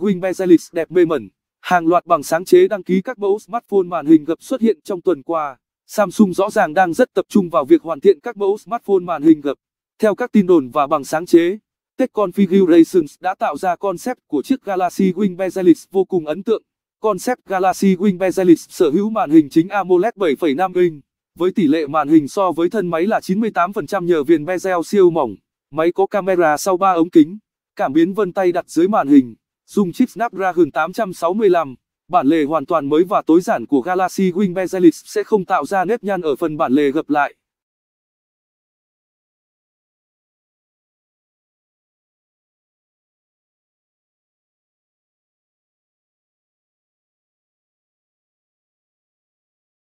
Wing Bezelis đẹp mê mẩn. Hàng loạt bằng sáng chế đăng ký các mẫu smartphone màn hình gập xuất hiện trong tuần qua. Samsung rõ ràng đang rất tập trung vào việc hoàn thiện các mẫu smartphone màn hình gập. Theo các tin đồn và bằng sáng chế, Tech Configurations đã tạo ra concept của chiếc Galaxy Wing Bezelis vô cùng ấn tượng. Concept Galaxy Wing Bezelis sở hữu màn hình chính AMOLED 7,5 inch, với tỷ lệ màn hình so với thân máy là 98% nhờ viền bezel siêu mỏng. Máy có camera sau 3 ống kính, cảm biến vân tay đặt dưới màn hình. Dùng chip Snapdragon 865, bản lề hoàn toàn mới và tối giản của Galaxy Wing Bezelis sẽ không tạo ra nếp nhăn ở phần bản lề gập lại.